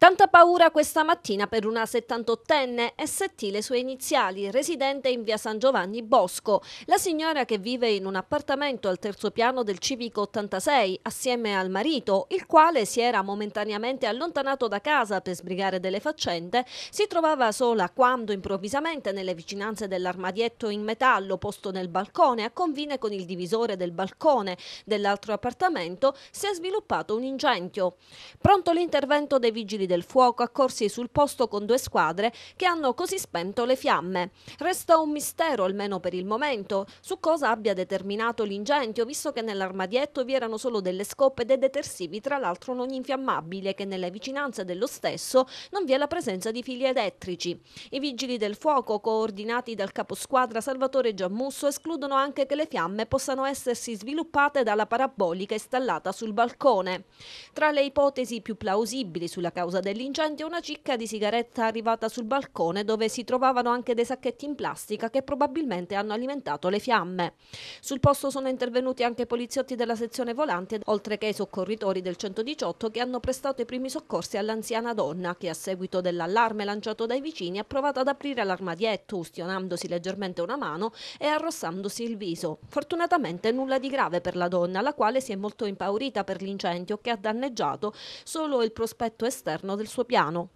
Tanta paura questa mattina per una 78enne ST le sue iniziali, residente in via San Giovanni Bosco. La signora che vive in un appartamento al terzo piano del civico 86 assieme al marito, il quale si era momentaneamente allontanato da casa per sbrigare delle faccende, si trovava sola quando improvvisamente nelle vicinanze dell'armadietto in metallo posto nel balcone a convine con il divisore del balcone dell'altro appartamento si è sviluppato un incendio. Pronto l'intervento dei vigili del fuoco accorsi sul posto con due squadre che hanno così spento le fiamme. Resta un mistero, almeno per il momento, su cosa abbia determinato l'incendio, visto che nell'armadietto vi erano solo delle scoppe e dei detersivi, tra l'altro non infiammabili, e che nelle vicinanze dello stesso non vi è la presenza di fili elettrici. I vigili del fuoco, coordinati dal caposquadra Salvatore Giammusso, escludono anche che le fiamme possano essersi sviluppate dalla parabolica installata sul balcone. Tra le ipotesi più plausibili sulla causa causa dell'incendio una cicca di sigaretta arrivata sul balcone dove si trovavano anche dei sacchetti in plastica che probabilmente hanno alimentato le fiamme. Sul posto sono intervenuti anche i poliziotti della sezione volante oltre che i soccorritori del 118 che hanno prestato i primi soccorsi all'anziana donna che a seguito dell'allarme lanciato dai vicini ha provato ad aprire l'armadietto ustionandosi leggermente una mano e arrossandosi il viso. Fortunatamente nulla di grave per la donna la quale si è molto impaurita per l'incendio che ha danneggiato solo il prospetto esterno all'interno del suo piano